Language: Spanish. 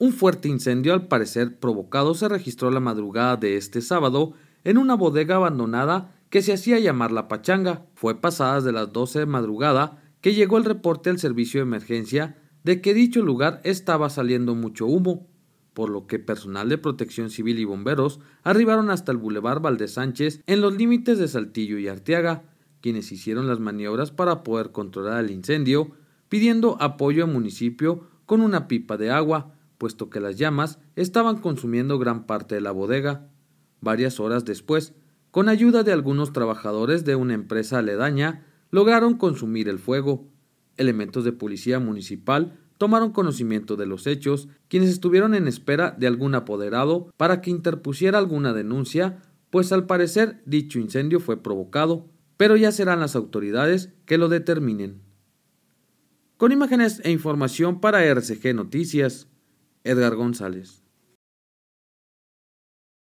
Un fuerte incendio al parecer provocado se registró la madrugada de este sábado en una bodega abandonada que se hacía llamar La Pachanga. Fue pasadas de las 12 de madrugada que llegó el reporte al servicio de emergencia de que dicho lugar estaba saliendo mucho humo, por lo que personal de protección civil y bomberos arribaron hasta el bulevar Valdez Sánchez en los límites de Saltillo y Arteaga, quienes hicieron las maniobras para poder controlar el incendio, pidiendo apoyo al municipio con una pipa de agua, puesto que las llamas estaban consumiendo gran parte de la bodega. Varias horas después, con ayuda de algunos trabajadores de una empresa aledaña, lograron consumir el fuego. Elementos de policía municipal tomaron conocimiento de los hechos, quienes estuvieron en espera de algún apoderado para que interpusiera alguna denuncia, pues al parecer dicho incendio fue provocado, pero ya serán las autoridades que lo determinen. Con imágenes e información para RCG Noticias. Edgar González.